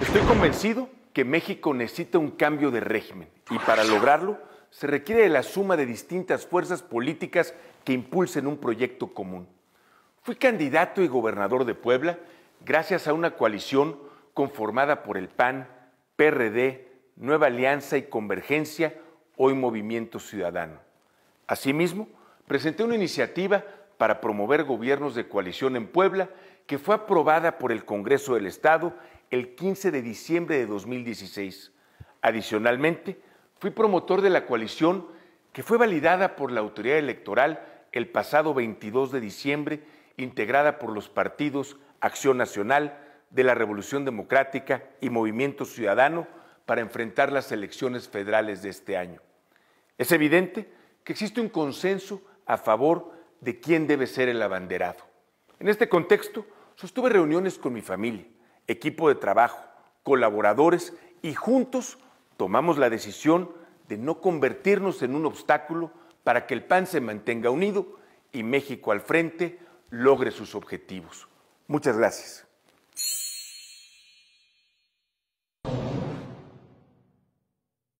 Estoy convencido que México necesita un cambio de régimen y para lograrlo se requiere de la suma de distintas fuerzas políticas que impulsen un proyecto común. Fui candidato y gobernador de Puebla gracias a una coalición conformada por el PAN, PRD, Nueva Alianza y Convergencia, hoy Movimiento Ciudadano. Asimismo, presenté una iniciativa para promover gobiernos de coalición en Puebla, que fue aprobada por el Congreso del Estado el 15 de diciembre de 2016. Adicionalmente, fui promotor de la coalición que fue validada por la autoridad electoral el pasado 22 de diciembre, integrada por los partidos Acción Nacional, de la Revolución Democrática y Movimiento Ciudadano para enfrentar las elecciones federales de este año. Es evidente que existe un consenso a favor de quién debe ser el abanderado. En este contexto, sostuve reuniones con mi familia, equipo de trabajo, colaboradores y juntos tomamos la decisión de no convertirnos en un obstáculo para que el PAN se mantenga unido y México al frente logre sus objetivos. Muchas gracias.